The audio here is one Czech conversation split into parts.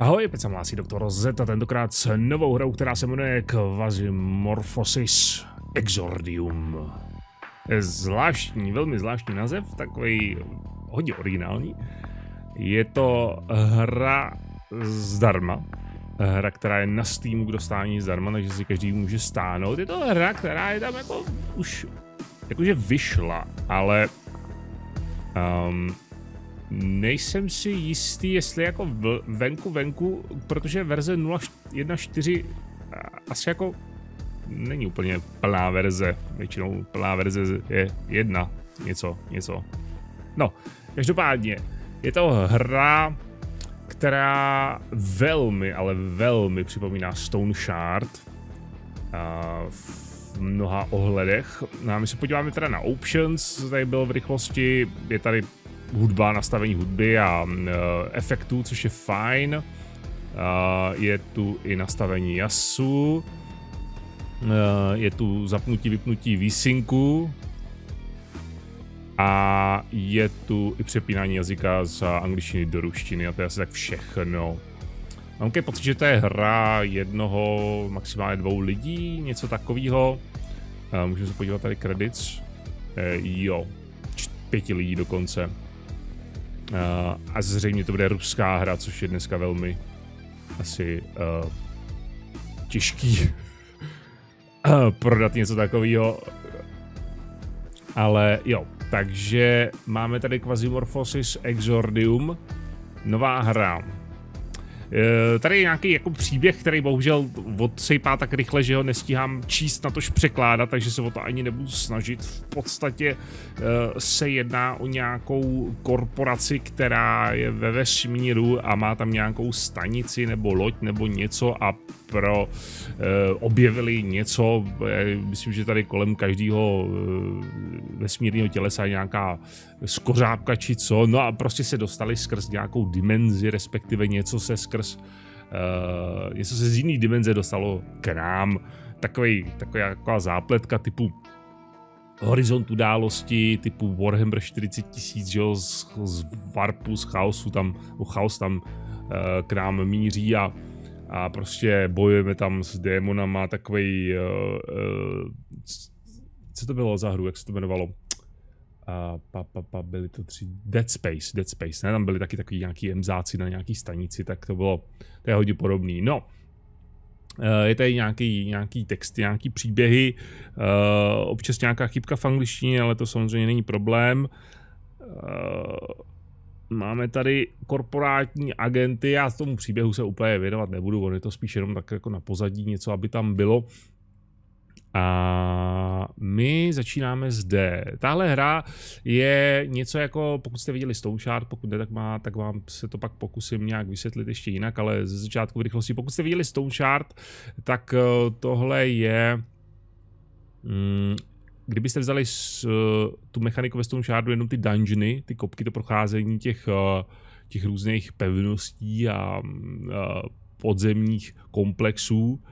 Ahoj, opět jsem hlásí doktor Z a tentokrát s novou hrou, která se jmenuje Quasimorphosis Exordium. Zvláštní, velmi zvláštní název, takový hodně originální. Je to hra zdarma, hra, která je na Steamu k dostání zdarma, takže si každý může stáhnout. Je to hra, která je tam jako už jakože vyšla, ale um, Nejsem si jistý, jestli jako v, venku venku, protože verze 0.1.4 eh, asi jako není úplně plná verze. Většinou plná verze je jedna, něco, něco. No, každopádně, je to hra, která velmi, ale velmi připomíná Stone Shard. a eh, v mnoha ohledech. No a my se podíváme teda na options, co tady bylo v rychlosti, je tady hudba, nastavení hudby a uh, efektů, což je fajn. Uh, je tu i nastavení jasu, uh, je tu zapnutí, vypnutí výsinku a je tu i přepínání jazyka z angličtiny do ruštiny a to je asi tak všechno. Mám okay, pocit, že to je hra jednoho, maximálně dvou lidí, něco takového. Uh, můžeme se podívat tady kredits. Uh, jo, pěti lidí dokonce. Eh, a zřejmě to bude ruská hra, což je dneska velmi asi uh, těžký prodat něco takového. Ale jo, takže máme tady Quasimorphosis Exordium, nová hra Eh, tady je nějaký jako příběh, který bohužel odsejpá tak rychle, že ho nestíhám číst, na tož překládat, takže se o to ani nebudu snažit. V podstatě eh, se jedná o nějakou korporaci, která je ve vesmíru a má tam nějakou stanici nebo loď nebo něco a pro eh, objevili něco, myslím, že tady kolem každého vesmírného tělesa je nějaká skořápka či co, no a prostě se dostali skrz nějakou dimenzi, respektive něco se skrz skrz uh, eh, něco se z jiný dimenze dostalo k nám. Takový, taková, taková zápletka typu horizont události typu Warhammer 40 tisíc, že jo, z, z Warpu, z chaosu tam, o no, chaos tam e, k nám míří a, a prostě bojujeme tam s démonama, takový e, eh, co to bylo za hru, jak se to jmenovalo? a pa, pa, pa, byly to tři, Dead Space, Dead Space, ne, tam byly taky takový nějaký emzáci na nějaký stanici, tak to bylo, to je hodně podobný, no. E, je tady nějaký, nějaký texty, nějaký příběhy, e, občas nějaká chybka v angličtině, ale to samozřejmě není problém. E, máme tady korporátní agenty, já tomu příběhu se úplně věnovat nebudu, on je to spíš jenom tak jako na pozadí něco, aby tam bylo. A my začínáme zde. Tahle hra je něco jako, pokud jste viděli Shard, pokud ne, tak, má, tak vám se to pak pokusím nějak vysvětlit ještě jinak, ale ze začátku v rychlosti. Pokud jste viděli Shard, tak eh, tohle je... Mm, kdybyste vzali s, eh, tu mechaniku ve Stone Shardu jenom ty dungeony, ty kopky, to procházení těch, eh, těch různých pevností a, a mm, podzemních komplexů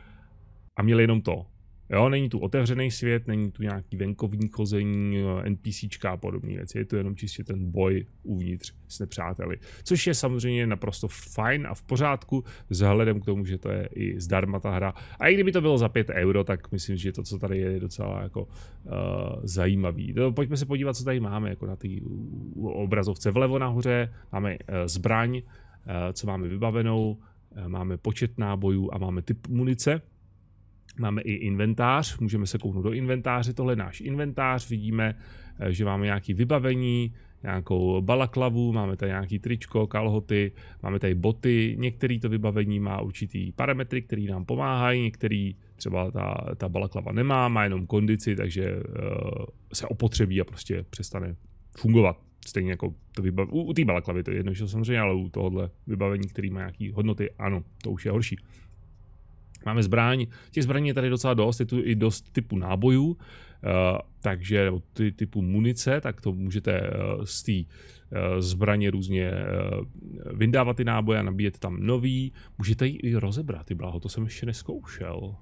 a měli jenom to, Jo, není tu otevřený svět, není tu nějaký venkovní chození, eh, NPCčka a podobné věci. Je to jenom čistě ten boj uvnitř s nepřáteli. Což je samozřejmě naprosto fajn a v pořádku, vzhledem k tomu, že to je i zdarma ta hra. A i kdyby to bylo za 5 euro, tak myslím, že to, co tady je, je docela jako uh, zajímavý. To, pojďme se podívat, co tady máme, jako na té obrazovce vlevo nahoře. Máme uh, zbraň, uh, co máme vybavenou, uh, máme počet nábojů a máme typ munice. Máme i inventář, můžeme se kouknout do inventáře, tohle je náš inventář, vidíme, eh, že máme nějaké vybavení, nějakou balaklavu, máme tady nějaký tričko, kalhoty, máme tady boty, některý to vybavení má určitý parametry, který nám pomáhají, některý třeba ta, ta balaklava nemá, má jenom kondici, takže uh, se opotřebí a prostě přestane fungovat. Stejně jako to vybav... u, u té balaklavy to je jedno, samozřejmě, ale u tohohle vybavení, který má nějaký hodnoty, ano, to už je horší. Máme zbraň, těch zbraní je tady docela dost, je tu i dost typu nábojů, uh, takže ty, typu munice, tak to můžete uh, z té uh, zbraně různě uh, vyndávat ty náboje a nabíjet tam nový. Můžete ji i rozebrat, ty blaho, to jsem ještě neskoušel.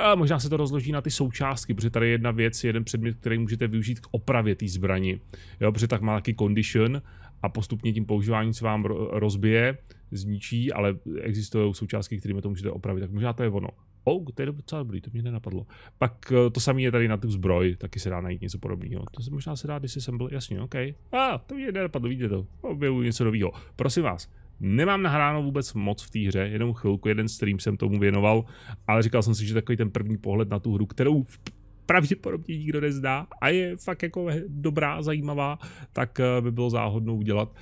A možná se to rozloží na ty součástky, protože tady je jedna věc, jeden předmět, který můžete využít k opravě té zbrani. Jo, protože tak má taky condition a postupně tím používáním se vám rozbije, zničí, ale existují součástky, kterými to můžete opravit. Tak možná to je ono. Oh, to je docela dobrý, to mě nenapadlo. Pak eh, to samé je tady na tu zbroj, taky se dá najít něco podobného. To se možná se dá byl. jasně, OK. A, ah, to mě nenapadlo, vidíte to, Objevuju něco nového. Prosím vás, Nemám nahráno vůbec moc v té hře, jenom chvilku, jeden stream jsem tomu věnoval, ale říkal jsem si, že takový ten první pohled na tu hru, kterou pravděpodobně nikdo nezdá a je fakt jako dobrá, zajímavá, tak eh, by bylo záhodno udělat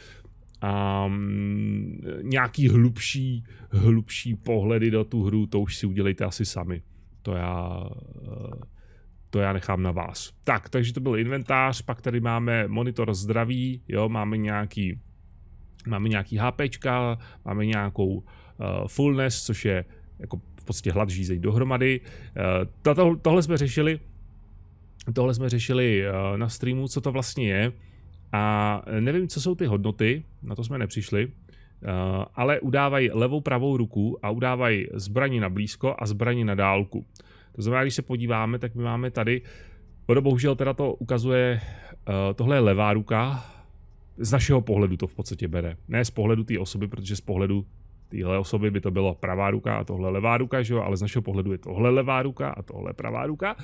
a um, ehm, nějaký hlubší, hlubší pohledy do tu hru, to už si udělejte asi sami. To já, eh, to já nechám na vás. Tak, takže to byl inventář, pak tady máme monitor zdraví, jo, máme nějaký Máme nějaký HP, máme nějakou uh, fullness, což je jako v podstatě hlad žízeň dohromady. Uh, tato, tohle jsme řešili, tohle jsme řešili uh, na streamu, co to vlastně je. A nevím, co jsou ty hodnoty, na to jsme nepřišli, uh, ale udávají levou pravou ruku a udávají zbraní na blízko a zbraní na dálku. To znamená, když se podíváme, tak my máme tady, bohužel teda to ukazuje, uh, tohle je levá ruka, z našeho pohledu to v podstatě bere. Ne z pohledu té osoby, protože z pohledu téhle osoby by to bylo pravá ruka a tohle levá ruka, že jo? ale z našeho pohledu je tohle levá ruka a tohle pravá ruka.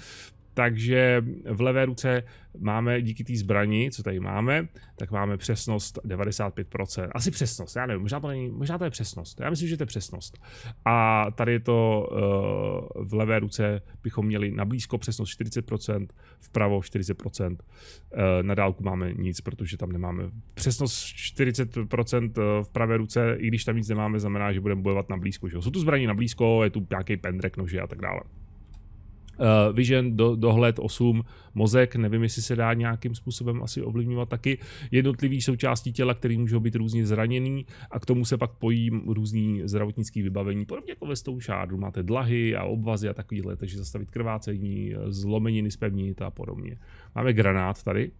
Takže v levé ruce máme díky té zbrani, co tady máme, tak máme přesnost 95%. Asi přesnost, já nevím, možná to, není, možná to je přesnost. Já myslím, že to je přesnost. A tady je to uh, v levé ruce bychom měli na blízko přesnost 40%, vpravo 40%. Uh, eh, na dálku máme nic, protože tam nemáme přesnost 40% eh, v pravé ruce, i když tam nic nemáme, znamená, že budeme bojovat na blízko. Jsou tu zbraní na blízko, je tu nějaký pendrek, nože a tak dále. Uh, Vision, do, dohled 8, mozek, nevím, jestli se dá nějakým způsobem asi ovlivňovat taky. Jednotlivý součástí těla, který můžou být různě zraněný a k tomu se pak pojí různý zdravotnický vybavení. Podobně jako ve stoušádu máte dlahy a obvazy a takovýhle, takže zastavit krvácení, zlomeniny spevnit a podobně. Máme granát tady,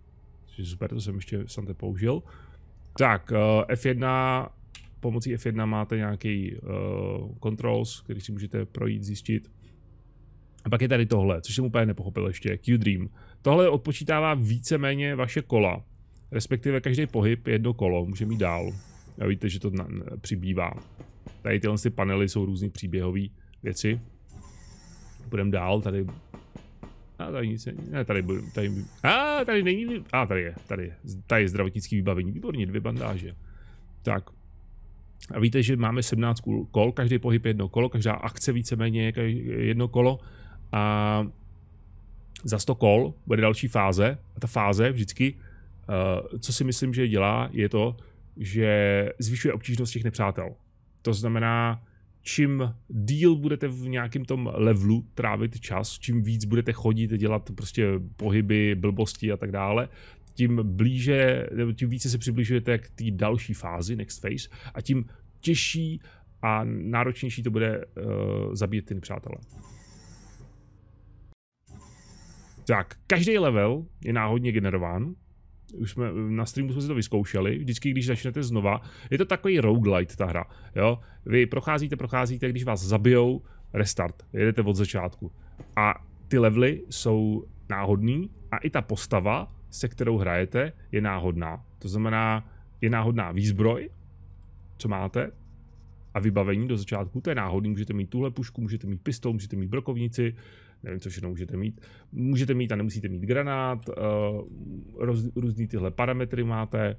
což je super, to jsem ještě jsem te použil. Tak, eh, F1, pomocí F1 máte nějaký uh, controls, který si můžete projít, zjistit. A pak je tady tohle, což jsem úplně nepochopil ještě, Q-Dream. Tohle odpočítává víceméně vaše kola, respektive každý pohyb jedno kolo, může mít dál. A víte, že to na, přibývá. Tady tyhle ty panely jsou různý příběhové věci. Budeme dál, tady... A tady nic, ne, tady budu, tady... A tady není, a tady je, tady je, tady je zdravotnický vybavení, výborně, dvě bandáže. Tak. A víte, že máme 17 kol, každý pohyb jedno kolo, každá akce víceméně je jedno kolo a za 100 kol bude další fáze a ta fáze vždycky, eh, co si myslím, že dělá, je to, že zvyšuje obtížnost těch nepřátel. To znamená, čím díl budete v nějakém tom levelu trávit čas, čím víc budete chodit, dělat prostě pohyby, blbosti a tak dále, tím blíže, nebo tím více se přibližujete k té další fázi, next phase, a tím těžší a náročnější to bude uh, eh, zabít ty nepřátelé. Tak, každý level je náhodně generován. Už jsme, na streamu jsme si to vyzkoušeli, vždycky když začnete znova. Je to takový roguelite ta hra, jo. Vy procházíte, procházíte, když vás zabijou, restart, jedete od začátku. A ty levely jsou náhodný a i ta postava, se kterou hrajete, je náhodná. To znamená, je náhodná výzbroj, co máte, a vybavení do začátku. To je náhodný, můžete mít tuhle pušku, můžete mít pistol, můžete mít brokovnici, nevím, co všechno můžete mít. Můžete mít a nemusíte mít granát, eh, roz, různý tyhle parametry máte,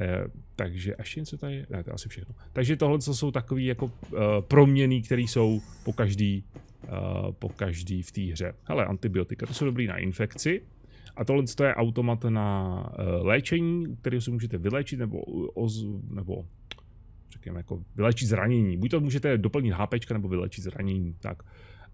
eh, takže až něco tady, ne, to je asi všechno. Takže tohle co jsou takové jako eh, proměny, které jsou po každý, po každý v té hře. Hele, antibiotika, to jsou dobrý na infekci, a tohle to je automat na léčení, který si můžete vyléčit nebo, oz, nebo řekněme, jako vylečit zranění. Buď to můžete doplnit HP nebo vylečit zranění, tak.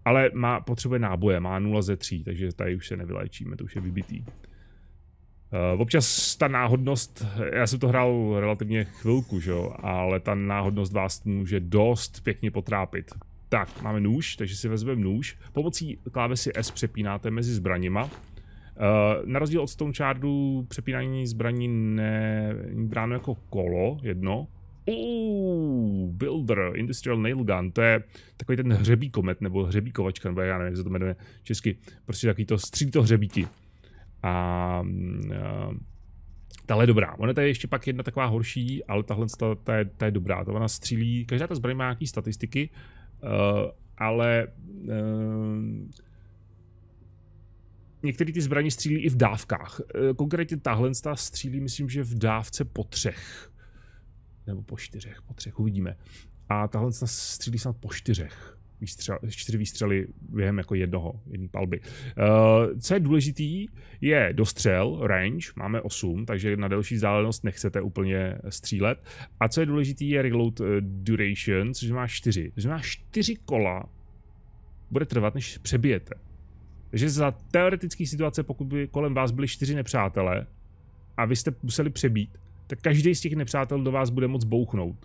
Ale má, potřebuje náboje, má 0 ze 3, takže tady už se nevylečíme, to už je vybitý. Uh, občas ta náhodnost, já jsem to hrál relativně chvilku, že jo, ale ta náhodnost vás může dost pěkně potrápit. Tak, máme nůž, takže si vezmeme nůž. Pomocí klávesy S přepínáte mezi zbraněma. Uh, na rozdíl od Stone Chardu přepínání zbraní není bráno jako kolo, jedno. Uh, Builder, Industrial Nail Gun, to je takový ten hřebíkomet nebo hřebíkovačka, nebo já nevím, jak se to jmenuje česky, prostě takový to střílí to hřebíky. A, a eh, tahle je dobrá. Ona je ještě pak jedna taková horší, ale tahle ta, ta, je, ta je dobrá. To ona střílí, každá ta zbraň má nějaký statistiky, uh, ale uh, některé ty zbraně střílí i v dávkách. Konkrétně tahle střílí, myslím, že v dávce po třech nebo po čtyřech, po třech, uvidíme. A tahle střílí snad po čtyřech výstřel, čtyři výstřely během jako jednoho, jedné palby. Uh, co je důležitý, je dostřel, range, máme 8, takže na delší vzdálenost nechcete úplně střílet. A co je důležitý, je reload eh, duration, což má 4. Což má 4 kola, bude trvat, než přebijete. Takže za teoretické situace, pokud by kolem vás byli čtyři nepřátelé a vy jste museli přebít, tak každý z těch nepřátel do vás bude moc bouchnout,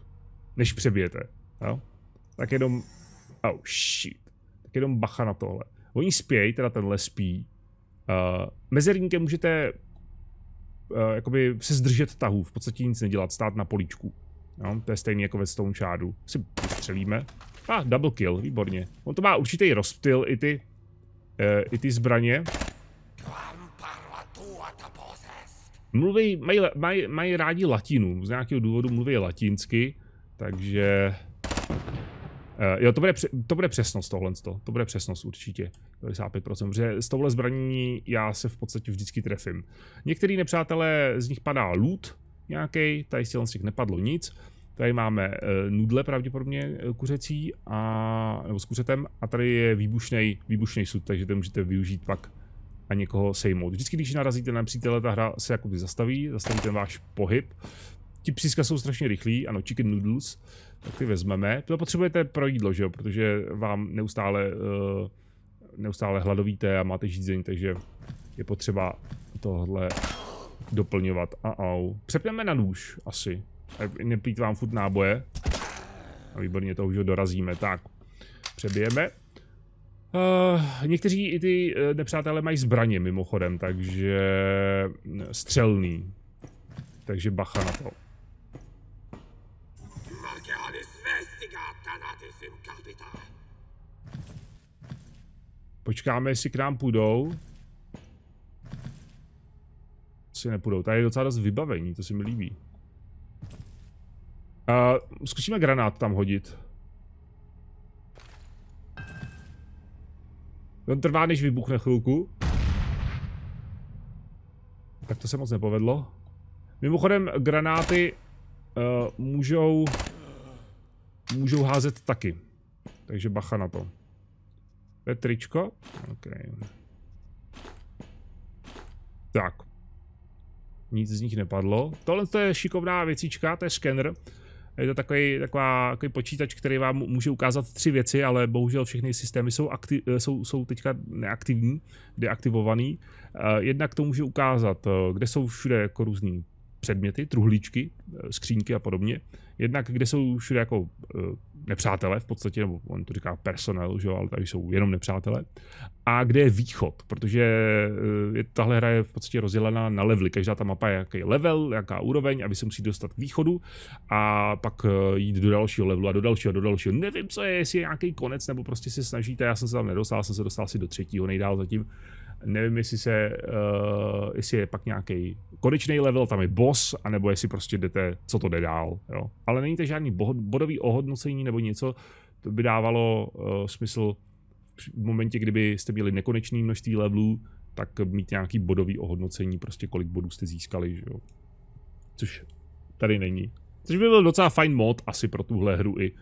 než přebijete. Jo? Tak jenom, oh shit, tak jenom bacha na tohle. Oni spějí, teda tenhle spí. Uh, eh, mezerníkem můžete uh, jakoby se zdržet tahu, v podstatě nic nedělat, stát na políčku. Jo? To je stejné jako ve Stone Shardu. Si střelíme. A ah, double kill, výborně. On to má určitý rozptyl i ty, uh, i ty zbraně. Mluví, mají, mají, mají rádi latinu, z nějakého důvodu mluví latinsky, takže... Uh, jo, to bude, to bude přesnost tohle, to, to bude přesnost určitě, 95%, protože s tohle zbraní já se v podstatě vždycky trefím. Některý nepřátelé, z nich padá loot nějaký, tady z těch nepadlo nic, Tady máme uh, nudle pravděpodobně eh, kuřecí a, nebo s kuřetem a tady je výbušnej, výbušnej sud, takže to můžete využít pak a někoho sejmout. Vždycky, když narazíte na přítele, ta hra se jakoby zastaví, zastaví ten váš pohyb. Ti příska jsou strašně rychlí, ano, chicken noodles, tak ty vezmeme. To potřebujete pro jídlo, že jo, protože vám neustále, eh, neustále hladovíte a máte žízeň, takže je potřeba tohle doplňovat. A au. Přepneme na nůž, asi. Neplít vám furt náboje. A výborně to už dorazíme. Tak, přebijeme. Uh, někteří i ty eh, nepřátelé mají zbraně mimochodem, takže eh, střelný. Takže bacha na to. Počkáme, jestli k nám půjdou. Si nepůjdou. Tady je docela dost vybavení, to se mi líbí. Uh, zkusíme granát tam hodit. On trvá, než vybuchne chvilku. Tak to se moc nepovedlo. Mimochodem, granáty uh, můžou, můžou házet taky. Takže bacha na to. Petričko. Okay. Tak. Nic z nich nepadlo. Tohle to je šikovná věcička, to je skener. Je to takový, taková, takový počítač, který vám může ukázat tři věci, ale bohužel všechny systémy jsou, akti- eh, jsou, jsou teďka neaktivní, deaktivovaný. Eh, jednak to může ukázat, eh, kde jsou všude jako různý předměty, truhlíčky, eh, skřínky a podobně. Jednak, kde jsou všude jako eh, nepřátelé v podstatě, nebo on to říká personel, že jo, ale tady jsou jenom nepřátelé. A kde je východ, protože eh, je, tahle hra je v podstatě rozdělená na levely. Každá ta mapa je jaký level, jaká úroveň a vy se musíte dostat k východu a pak jít do dalšího levelu a do dalšího, do dalšího. Nevím, co je, jestli je nějaký konec, nebo prostě se snažíte, já jsem se tam nedostal, jsem se dostal asi do třetího nejdál zatím. Nevím, jestli, se, uh, jestli je pak nějaký konečný level, tam je boss, anebo jestli prostě jdete, co to jde dál. Jo. Ale není to žádný bodový ohodnocení nebo něco, to by dávalo uh, smysl v momentě, kdyby jste měli nekonečný množství levelů, tak mít nějaký bodový ohodnocení, prostě kolik bodů jste získali, že jo. Což tady není. Což by byl docela fajn mod asi pro tuhle hru i. Uh,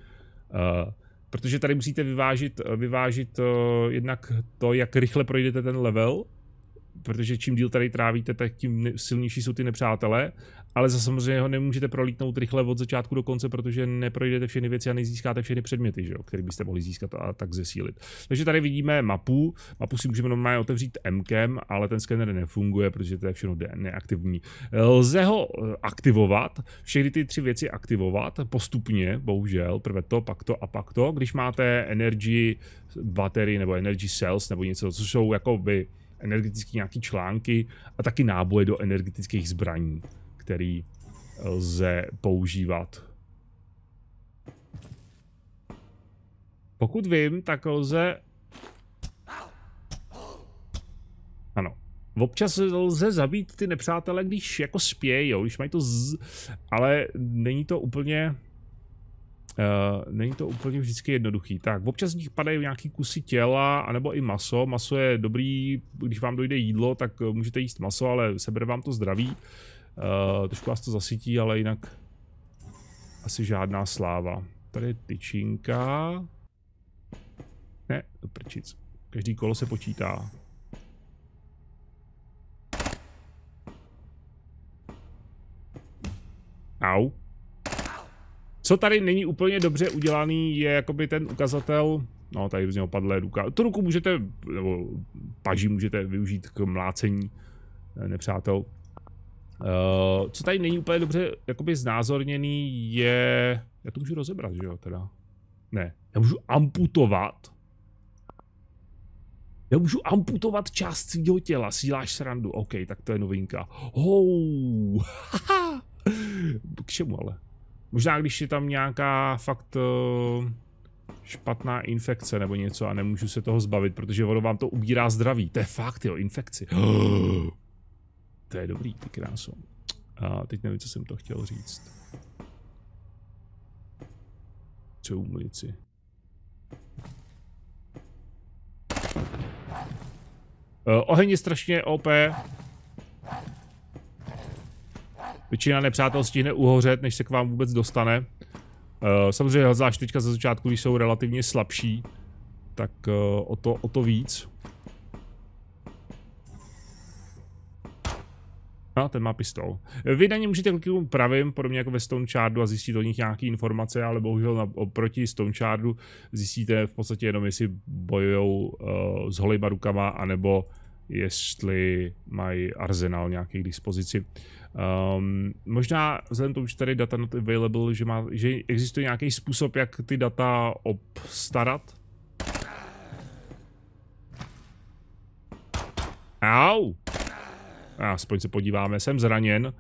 Protože tady musíte vyvážit, eh, vyvážit eh, jednak to, jak rychle projdete ten level, protože čím díl tady trávíte, tak tím silnější jsou ty nepřátelé, ale za samozřejmě ho nemůžete prolítnout rychle od začátku do konce, protože neprojdete všechny věci a nezískáte všechny předměty, že jo, které byste mohli získat a tak zesílit. Takže tady vidíme mapu, mapu si můžeme normálně otevřít MKem, ale ten skener nefunguje, protože to je všechno neaktivní. Lze ho eh, aktivovat, všechny ty tři věci aktivovat postupně, bohužel, prvé to, pak to a pak to, když máte energy battery nebo energy cells nebo něco, co jsou jako by energetické nějaký články a taky náboje do energetických zbraní, který eh, lze používat. Pokud vím, tak lze... Ano. Občas lze zabít ty nepřátelé, když jako spějí, jo, když mají to z... Ale není to úplně Eh, není to úplně vždycky jednoduchý. Tak, občas z nich padají nějaký kusy těla, anebo i maso. Maso je dobrý, když vám dojde jídlo, tak eh, můžete jíst maso, ale sebere vám to zdraví. Uh, trošku vás to zasytí, ale jinak asi žádná sláva. Tady je tyčinka. Ne, to prčic. Každý kolo se počítá. Au. Co tady není úplně dobře udělaný, je jakoby ten ukazatel, no tady z něho padlé ruka. Tu ruku můžete, nebo paži můžete využít k mlácení eh, nepřátel. Uh, co tady není úplně dobře jakoby znázorněný je... Já to můžu rozebrat, že jo, teda? Ne. Já můžu amputovat. Já můžu amputovat část svého těla, síláš srandu. OK, tak to je novinka. Hou! Oh. K čemu ale? Možná když je tam nějaká fakt eh, špatná infekce nebo něco a nemůžu se toho zbavit, protože ono vám to ubírá zdraví. To je fakt, jo, infekci. To je dobrý, ty krásu. A teď nevím, co jsem to chtěl říct. Co munici? Uh, eh, oheň je strašně OP. Většina nepřátel stihne uhořet, než se k vám vůbec dostane. Uh, samozřejmě hlzáš teďka ze začátku, když jsou relativně slabší, tak uh, o, to, o to víc. No, ten má pistol. Vy na ně můžete kliknout pravým, podobně jako ve Stone Chardu a zjistit o nich nějaké informace, ale bohužel na, oproti Stone Chardu zjistíte v podstatě jenom, jestli bojujou uh, s holýma rukama, anebo uh, jestli mají arzenál nějaký k dispozici. Um, možná vzhledem tomu, že tady data not available, že, má, že existuje nějaký způsob, jak ty data obstarat? Au! Aspoň se podíváme, jsem zraněn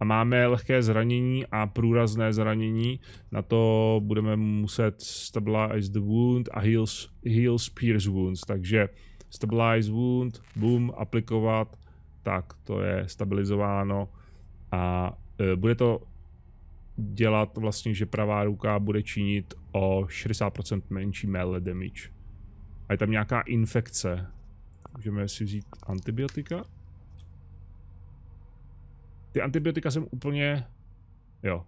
a máme lehké zranění a průrazné zranění. Na to budeme muset stabilize the wound a heals heals pierce wounds, takže Stabilize wound, boom, aplikovat, tak to je stabilizováno a e, bude to dělat vlastně, že pravá ruka bude činit o 60% menší melee damage. A je tam nějaká infekce. Můžeme si vzít antibiotika? Ty antibiotika jsem úplně... Jo.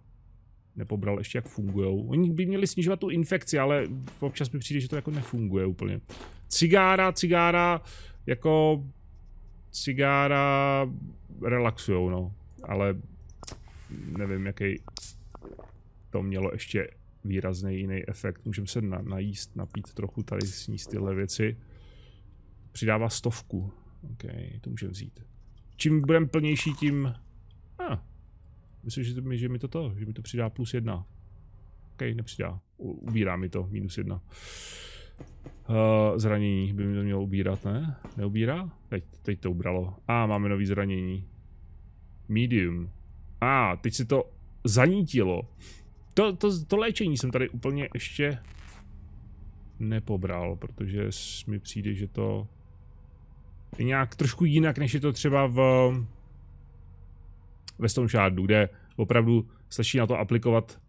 Nepobral ještě, jak fungují. Oni by měli snižovat tu infekci, ale občas mi přijde, že to jako nefunguje úplně cigára, cigára, jako cigára relaxujou, no. Ale nevím, jaký to mělo ještě výrazný jiný efekt. Můžeme se na, najíst, napít trochu tady, sníst tyhle věci. Přidává stovku. OK, to můžeme vzít. Čím budeme plnější, tím... Ah, myslím, že, to, že mi to to, že mi to přidá plus jedna. OK, nepřidá. U, ubírá mi to, minus jedna. Uh, Uh, zranění by mi to mělo ubírat, ne? Neubírá? Teď, teď to ubralo. A ah, máme nový zranění. Medium. A ah, teď se to zanítilo. To, to, to léčení jsem tady úplně ještě nepobral, protože mi přijde, že to je nějak trošku jinak, než je to třeba v ve Stone Shardu, kde opravdu stačí na to aplikovat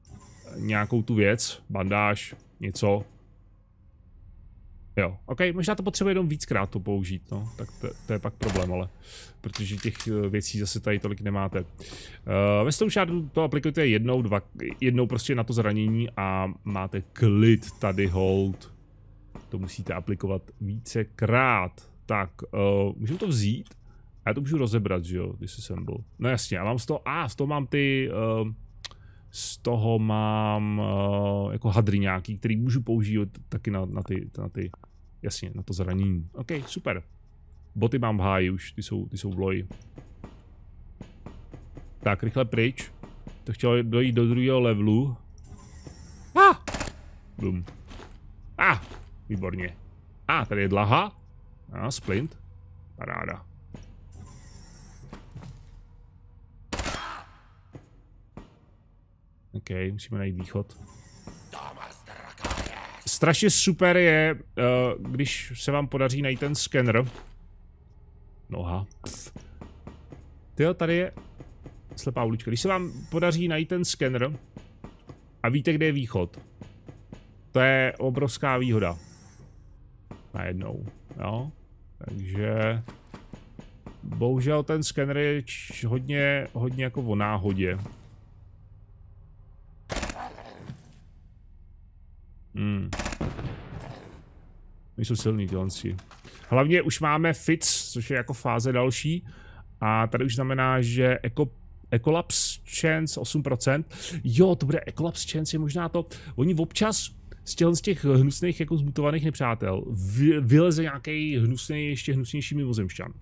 nějakou tu věc, bandáž, něco, Jo, ok, možná to potřebuje jenom víckrát to použít, no, tak to, to je pak problém, ale, protože těch eh, věcí zase tady tolik nemáte. Uh, ve Stoušádu to aplikujete jednou, dva, jednou prostě na to zranění a máte klid tady hold. To musíte aplikovat vícekrát. Tak, uh, můžu to vzít? Já to můžu rozebrat, že jo, když jsem byl. No jasně, já mám z toho, a z toho mám ty, uh, z toho mám uh, jako hadry nějaký, který můžu použít taky na, na ty, na ty Jasně, na to zranění. OK, super. Boty mám v háji už, ty jsou, ty jsou v loji. Tak, rychle pryč. To chtělo dojít do druhého levelu. A! Ah! Bum. A! Ah, výborně. A, ah, tady je dlaha. A, splint. Paráda. OK, musíme najít východ. Strašně super je, eh, když se vám podaří najít ten skener. Noha. Jo, tady je slepá ulička. Když se vám podaří najít ten skener a víte, kde je východ, to je obrovská výhoda. Najednou, jo. Takže... Bohužel ten skener je hodně, hodně jako o náhodě. Hmm. jsou silný tyhle. Hlavně už máme FITS, což je jako fáze další. A tady už znamená, že Eco, Ecolapse Chance 8%. Jo, to bude Ecolapse Chance, je možná to. Oni občas z těch, z těch hnusných, jako zmutovaných nepřátel vy, vyleze nějaký hnusný, ještě hnusnější mimozemšťan.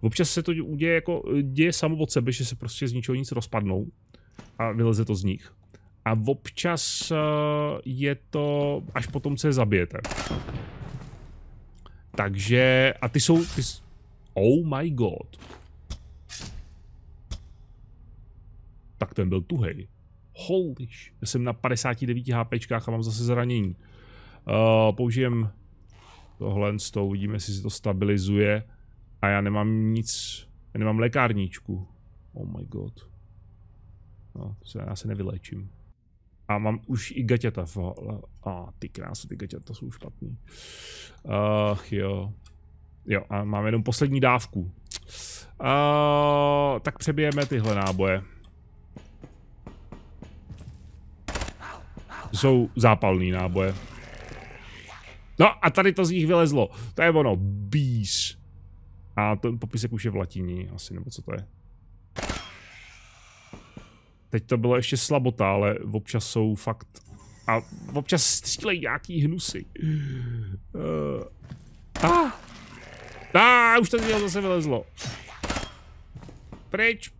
Občas se to děje, jako, děje samo od sebe, že se prostě z ničeho nic rozpadnou a vyleze to z nich a občas eh, je to až potom, co je zabijete. Takže, a ty jsou, ty, oh my god. Tak ten byl tuhej. Holy já jsem na 59 HP a mám zase zranění. Uh, použijem tohle s tou, uvidíme, jestli se to stabilizuje. A já nemám nic, já nemám lékárníčku. Oh my god. No, se, já se nevylečím. A mám už i gaťata v A ty krásy, ty gaťata jsou špatný. Uh, jo. Jo, a mám jenom poslední dávku. Uh, tak přebijeme tyhle náboje. Jsou zápalný náboje. No a tady to z nich vylezlo. To je ono. bíš. A ten popisek už je v latině asi, nebo co to je. Teď to bylo ještě slabota, ale občas jsou fakt... A občas střílej nějaký hnusy. Uh, eh, a ah! ah, už to dělo zase vylezlo. Pryč.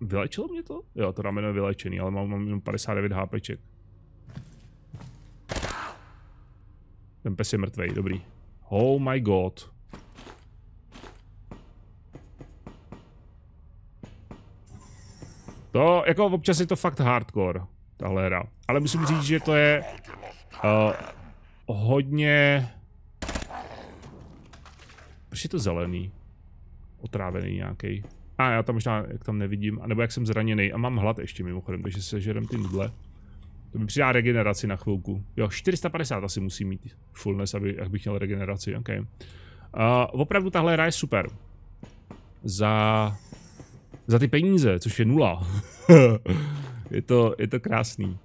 Vylečilo mě to? Jo, to rameno je vylečený, ale mám, mám jenom 59 HPček. Ten pes je mrtvej, dobrý. Oh my god. To, no, jako občas je to fakt hardcore, tahle hra. Ale musím říct, že to je uh, hodně... Proč je to zelený? Otrávený nějaký. A já tam možná, jak tam nevidím, nebo jak jsem zraněný. A mám hlad ještě mimochodem, takže se žerem ty nudle. To mi přidá regeneraci na chvilku. Jo, 450 asi musí mít fullness, aby, abych měl regeneraci, ok. Uh, opravdu tahle hra je super. Za za ty peníze, což je nula. je, to, je to krásný.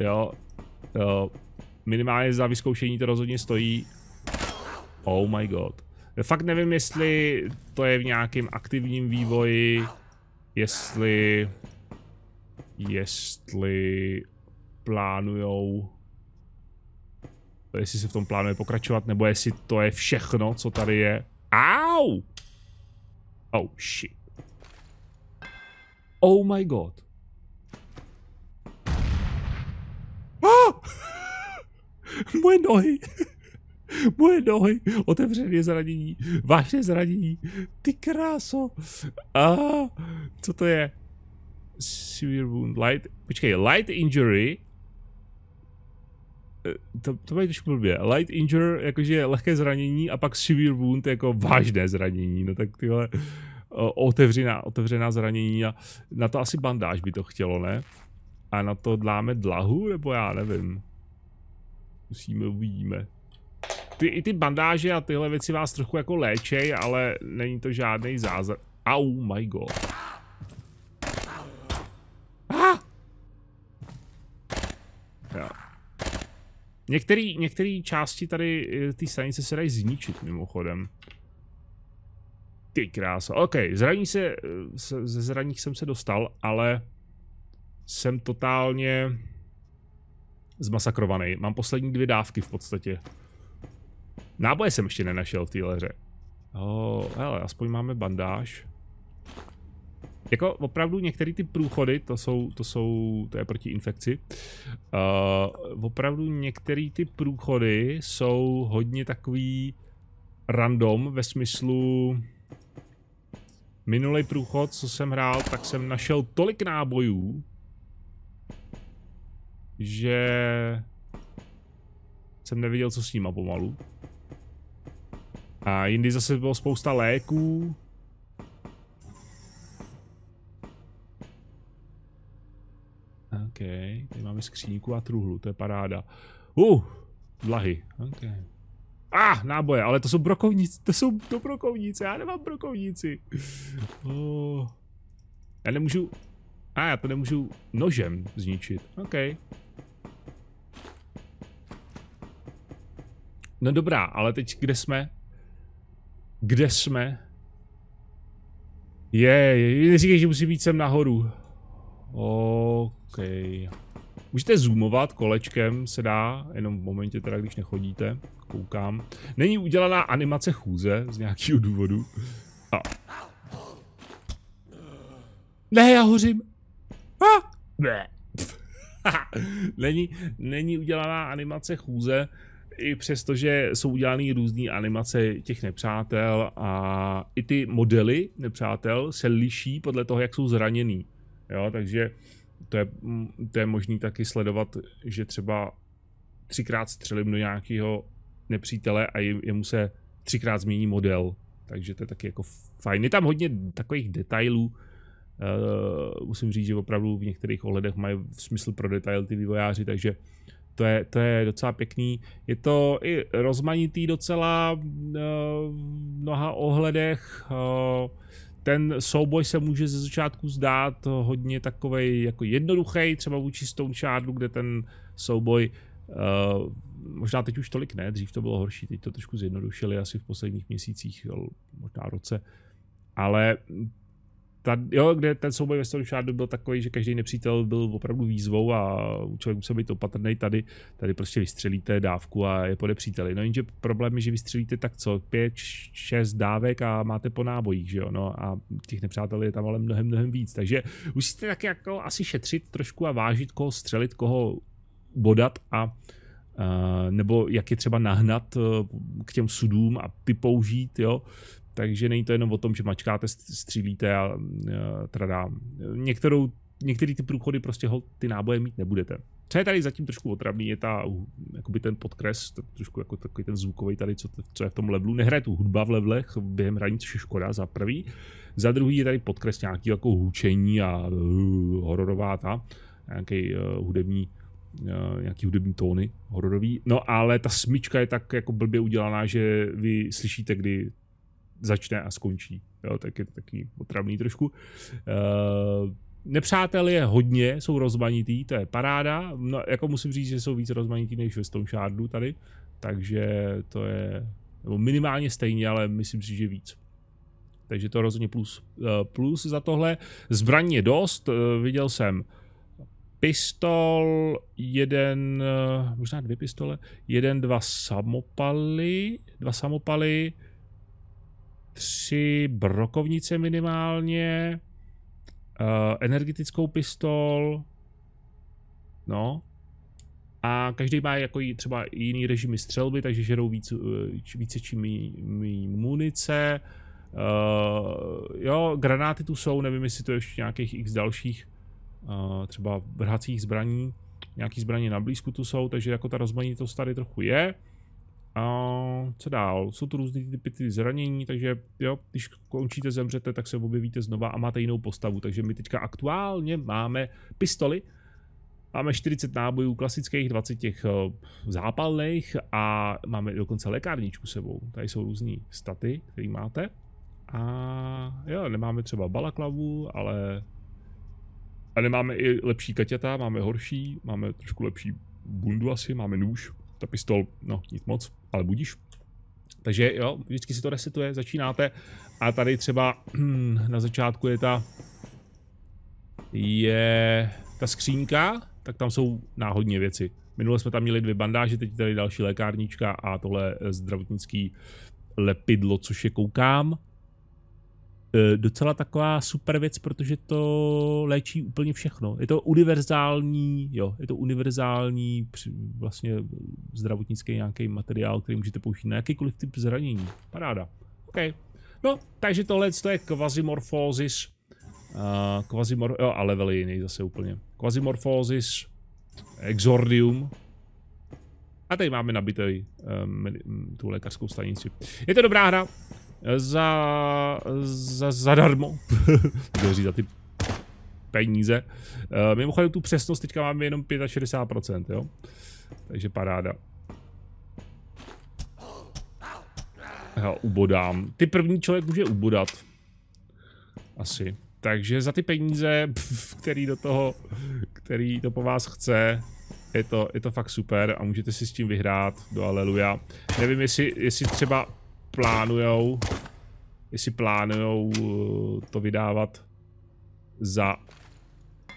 Jo. jo. Minimálně za vyzkoušení to rozhodně stojí. Oh my god. Fakt nevím, jestli to je v nějakém aktivním vývoji, jestli... Jestli plánujou jestli se v tom plánuje pokračovat, nebo jestli to je všechno, co tady je. Au! Oh shit. Oh my god. Ah! Moje nohy. Moje nohy. Otevřené zranění. Vážné zranění. Ty kráso. A ah, co to je? Severe wound. Light. Počkej. Light injury. Eh, to, to bude trošku blbě. Light injury, jakože lehké zranění a pak severe wound, jako vážné zranění. No tak tyhle eh, otevřená, otevřená zranění a na to asi bandáž by to chtělo, ne? A na to dáme dlahu, nebo já nevím. Musíme, uvidíme. Ty, I ty bandáže a tyhle věci vás trochu jako léčej, ale není to žádný zázrak. Au, my god. Některý, některý části tady eh, ty stanice se dají zničit mimochodem. Ty krása. OK, zraní se, eh, se, ze zraních jsem se dostal, ale jsem totálně zmasakrovaný. Mám poslední dvě dávky v podstatě. Náboje jsem ještě nenašel v téhle hře. Oh, hele, aspoň máme bandáž. Jako opravdu některé ty průchody, to jsou, to jsou, to je proti infekci, uh, opravdu některé ty průchody jsou hodně takový random ve smyslu minulý průchod, co jsem hrál, tak jsem našel tolik nábojů, že jsem neviděl, co s nima pomalu. A jindy zase bylo spousta léků, Tady máme skříňku a truhlu, to je paráda. Uh, vlahy. OK. Ah, náboje, ale to jsou brokovníci, to jsou to brokovníci, já nemám brokovníci. Oh. Já nemůžu, a ah, já to nemůžu nožem zničit, OK. No dobrá, ale teď kde jsme? Kde jsme? Je, yeah, neříkej, že musím jít sem nahoru. OK. Můžete zoomovat kolečkem, se dá, jenom v momentě teda, když nechodíte, koukám. Není udělaná animace chůze z nějakého důvodu. A. Ne, já hořím. A. Ne. není, není udělaná animace chůze, i přestože jsou udělané různé animace těch nepřátel a i ty modely nepřátel se liší podle toho, jak jsou zraněný. Jo, takže to je, mm, to je možný taky sledovat, že třeba třikrát střelím do nějakého nepřítele a jemu se třikrát změní model. Takže to je taky jako fajn. Je tam hodně takových detailů. Uh, musím říct, že opravdu v některých ohledech mají smysl pro detail ty vývojáři, takže to je, to je docela pěkný. Je to i rozmanitý docela uh, v mnoha ohledech. Uh, ten souboj se může ze začátku zdát hodně takový jako jednoduchý, třeba vůči Stone Shardu, kde ten souboj Uh, možná teď už tolik ne, dřív to bylo horší, teď to trošku zjednodušili asi v posledních měsících, možná roce, ale ta, jo, kde ten souboj ve Story Shardu byl takový, že každý nepřítel byl opravdu výzvou a člověk musel být opatrný tady, tady prostě vystřelíte dávku a je pode příteli. No jenže problém je, že vystřelíte tak co, pět, šest dávek a máte po nábojích, že jo, no a těch nepřátel je tam ale mnohem, mnohem víc, takže musíte tak jako asi šetřit trošku a vážit, koho střelit, koho bodat a Uh, nebo jak je třeba nahnat uh, k těm sudům a ty použít, jo. Takže není to jenom o tom, že mačkáte, střílíte a e, teda některou, některý ty průchody prostě ho, ty náboje mít nebudete. Co je tady zatím trošku otravný, je ta, uh, jakoby ten podkres, to, trošku jako takový ten zvukový tady, co, co je v tom levelu. Nehraje tu hudba v levelech během hraní, což je škoda za prvý. Za druhý je tady podkres nějaký jako hůčení a uh, hororová ta, nějaký uh, hudební uh, nějaký hudební tóny hororový. No ale ta smyčka je tak jako blbě udělaná, že vy slyšíte, kdy začne a skončí. Jo, tak je to taky otravný trošku. Uh, Nepřátel je hodně, jsou rozmanitý, to je paráda. No, jako musím říct, že jsou víc rozmanitý než ve Stone Shardu tady, takže to je nebo minimálně stejně, ale myslím si, že víc. Takže to rozhodně plus. Eh, plus za tohle. Zbraní je dost, eh, viděl jsem pistol, jeden, možná dvě pistole, jeden, dva samopaly, dva samopaly, tři brokovnice minimálně, uh, energetickou pistol, no, a každý má jako třeba jiný režimy střelby, takže žerou víc, eh, více či méně munice. Uh, jo, granáty tu jsou, nevím, jestli to je ještě nějakých x dalších, uh, třeba vrhacích zbraní, nějaký zbraně na blízku tu jsou, takže jako ta rozmanitost tady trochu je. A co dál? Jsou tu různé typy ty zranění, takže jo, když končíte, zemřete, tak se objevíte znova a máte jinou postavu. Takže my teďka aktuálně máme pistoli, máme 40 nábojů klasických, 20 těch eh, zápalných a máme dokonce lékárničku sebou. Tady jsou různé staty, které máte. A jo, nemáme třeba balaklavu, ale... A nemáme i lepší kaťata, máme horší, máme trošku lepší bundu asi, máme nůž, ta pistol, no nic moc, ale budíš. Takže jo, vždycky si to resetuje, začínáte a tady třeba na začátku je ta je ta skřínka, tak tam jsou náhodně věci. Minule jsme tam měli dvě bandáže, teď tady další lékárnička a tohle zdravotnický lepidlo, což je koukám. Eh, docela taková super věc, protože to léčí úplně všechno. Je to univerzální, jo, je to univerzální vlastně zdravotnický nějaký materiál, který můžete použít na jakýkoliv typ zranění. Paráda. OK. No, takže tohle to je kvazimorfózis. Eh, uh, jo, a level jiný zase úplně. Kvazimorfózis exordium, a tady máme nabitý um, eh, tu lékařskou stanici. Je to dobrá hra, za, za, darmo. říct za ty peníze. Uh, mimochodem tu přesnost teďka máme jenom 65%, jo? Takže paráda. Hele, ubodám. Ty první člověk může ubodat. Asi. Takže za ty peníze, pf, který do toho, který to po vás chce, je to, je to fakt super a můžete si s tím vyhrát do Aleluja. Nevím, jestli, jestli třeba plánujou, jestli plánujou eh, to vydávat za...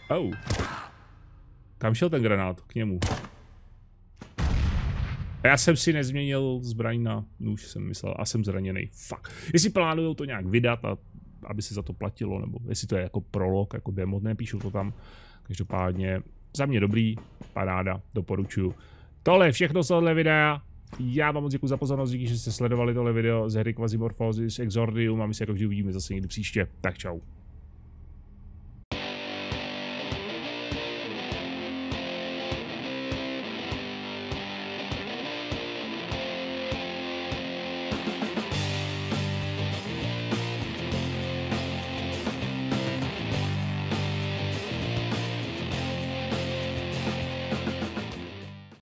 Oh. Kam šel ten granát? K němu. A já jsem si nezměnil zbraň na nůž, jsem myslel, a jsem zraněný. Fuck. Jestli plánujou to nějak vydat, a, aby se za to platilo, nebo jestli to je jako prolog, jako demo, nepíšu to tam. Každopádně za mě dobrý, paráda, doporučuju. Tohle je všechno z tohle videa, já vám moc děkuji za pozornost, díky, že jste sledovali tohle video z hry Quasimorphosis Exordium a my se jako vždy uvidíme zase někdy příště. Tak čau.